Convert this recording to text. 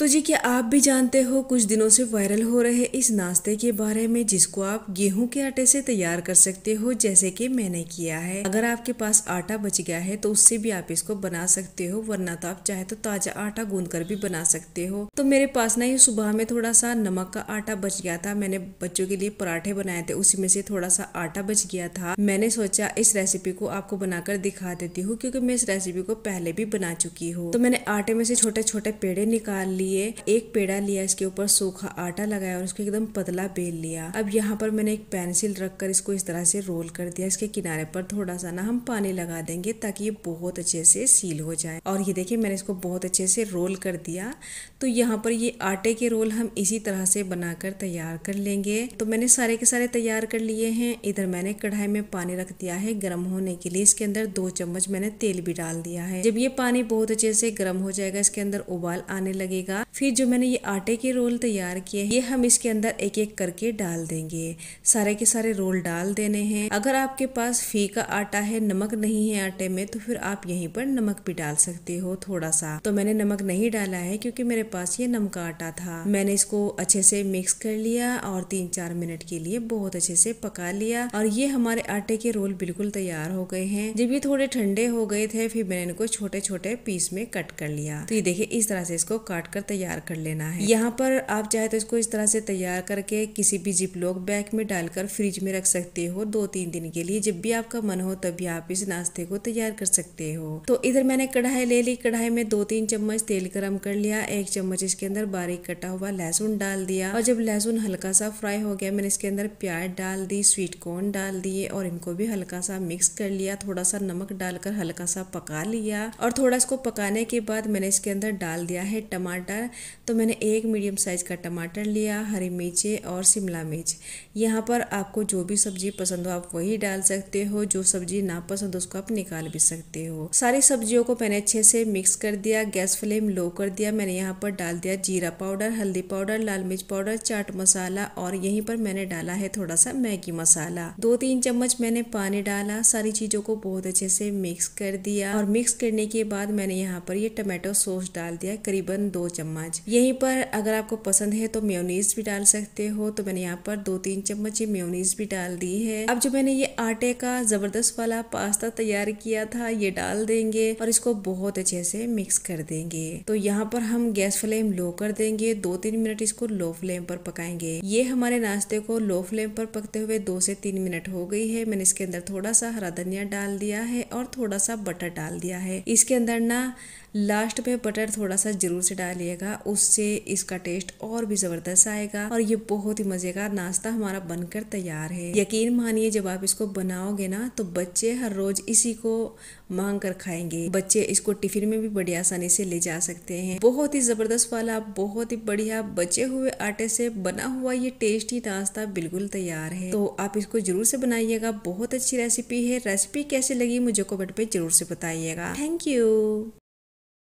तो जी क्या आप भी जानते हो कुछ दिनों से वायरल हो रहे इस नाश्ते के बारे में जिसको आप गेहूं के आटे से तैयार कर सकते हो जैसे कि मैंने किया है अगर आपके पास आटा बच गया है तो उससे भी आप इसको बना सकते हो वरना तो आप चाहे तो ताजा आटा गूंद कर भी बना सकते हो तो मेरे पास ना ये सुबह में थोड़ा सा नमक का आटा बच गया था मैंने बच्चों के लिए पराठे बनाए थे उसी में से थोड़ा सा आटा बच गया था मैंने सोचा इस रेसिपी को आपको बनाकर दिखा देती हूँ क्योंकि मैं इस रेसिपी को पहले भी बना चुकी हूँ तो मैंने आटे में से छोटे छोटे पेड़े निकाल लिए लिए एक पेड़ा लिया इसके ऊपर सूखा आटा लगाया और उसको एकदम पतला बेल लिया अब यहाँ पर मैंने एक पेंसिल रखकर इसको इस तरह से रोल कर दिया इसके किनारे पर थोड़ा सा ना हम पानी लगा देंगे ताकि ये बहुत अच्छे से सील हो जाए और ये देखिए मैंने इसको बहुत अच्छे से रोल कर दिया तो यहाँ पर ये आटे के रोल हम इसी तरह से बनाकर तैयार कर लेंगे तो मैंने सारे के सारे तैयार कर लिए हैं इधर मैंने कढ़ाई में पानी रख दिया है गर्म होने के लिए इसके अंदर दो चम्मच मैंने तेल भी डाल दिया है जब ये पानी बहुत अच्छे से गर्म हो जाएगा इसके अंदर उबाल आने लगेगा डाला फिर जो मैंने ये आटे के रोल तैयार किए ये हम इसके अंदर एक एक करके डाल देंगे सारे के सारे रोल डाल देने हैं अगर आपके पास फीका आटा है नमक नहीं है आटे में तो फिर आप यहीं पर नमक भी डाल सकते हो थोड़ा सा तो मैंने नमक नहीं डाला है क्योंकि मेरे पास ये नमका आटा था मैंने इसको अच्छे से मिक्स कर लिया और तीन चार मिनट के लिए बहुत अच्छे से पका लिया और ये हमारे आटे के रोल बिल्कुल तैयार हो गए हैं जब ये थोड़े ठंडे हो गए थे फिर मैंने इनको छोटे छोटे पीस में कट कर लिया तो ये देखिए इस तरह से इसको काट कर कर तैयार कर लेना है यहाँ पर आप चाहे तो इसको इस तरह से तैयार करके किसी भी जिपलॉक बैग में डालकर फ्रिज में रख सकते हो दो तीन दिन के लिए जब भी आपका मन हो तभी आप इस नाश्ते को तैयार कर सकते हो तो इधर मैंने कढ़ाई ले ली कढ़ाई में दो तीन चम्मच तेल गरम कर लिया एक चम्मच इसके अंदर बारीक कटा हुआ लहसुन डाल दिया और जब लहसुन हल्का सा फ्राई हो गया मैंने इसके अंदर प्याज डाल दी स्वीट कॉर्न डाल दिए और इनको भी हल्का सा मिक्स कर लिया थोड़ा सा नमक डालकर हल्का सा पका लिया और थोड़ा इसको पकाने के बाद मैंने इसके अंदर डाल दिया है टमाटर टमाटर तो मैंने एक मीडियम साइज़ का टमाटर लिया हरी मिर्चें और शिमला मिर्च यहाँ पर आपको जो भी सब्ज़ी पसंद हो आप वही डाल सकते हो जो सब्ज़ी ना पसंद उसको आप निकाल भी सकते हो सारी सब्जियों को मैंने अच्छे से मिक्स कर दिया गैस फ्लेम लो कर दिया मैंने यहाँ पर डाल दिया जीरा पाउडर हल्दी पाउडर लाल मिर्च पाउडर चाट मसाला और यहीं पर मैंने डाला है थोड़ा सा मैगी मसाला दो तीन चम्मच मैंने पानी डाला सारी चीज़ों को बहुत अच्छे से मिक्स कर दिया और मिक्स करने के बाद मैंने यहाँ पर ये टमाटो सॉस डाल दिया करीबन दो चम्मच यहीं पर अगर आपको पसंद है तो म्योनीस भी डाल सकते हो तो मैंने यहाँ पर दो तीन चम्मच ये भी डाल दी है अब जो मैंने ये आटे का जबरदस्त वाला पास्ता तैयार किया था ये डाल देंगे और इसको बहुत अच्छे से मिक्स कर देंगे तो यहाँ पर हम गैस फ्लेम लो कर देंगे दो तीन मिनट इसको लो फ्लेम पर पकाएंगे ये हमारे नाश्ते को लो फ्लेम पर पकते हुए दो से तीन मिनट हो गई है मैंने इसके अंदर थोड़ा सा हरा धनिया डाल दिया है और थोड़ा सा बटर डाल दिया है इसके अंदर ना लास्ट में बटर थोड़ा सा जरूर से डालिएगा उससे इसका टेस्ट और भी ज़बरदस्त आएगा और ये बहुत ही मज़ेदार नाश्ता हमारा बनकर तैयार है यकीन मानिए जब आप इसको बनाओगे ना तो बच्चे हर रोज़ इसी को मांग कर खाएंगे बच्चे इसको टिफिन में भी बड़ी आसानी से ले जा सकते हैं बहुत ही ज़बरदस्त वाला बहुत ही बढ़िया बचे हुए आटे से बना हुआ ये टेस्टी नाश्ता बिल्कुल तैयार है तो आप इसको जरूर से बनाइएगा बहुत अच्छी रेसिपी है रेसिपी कैसी लगी मुझे कमेंट पे जरूर से बताइएगा थैंक यू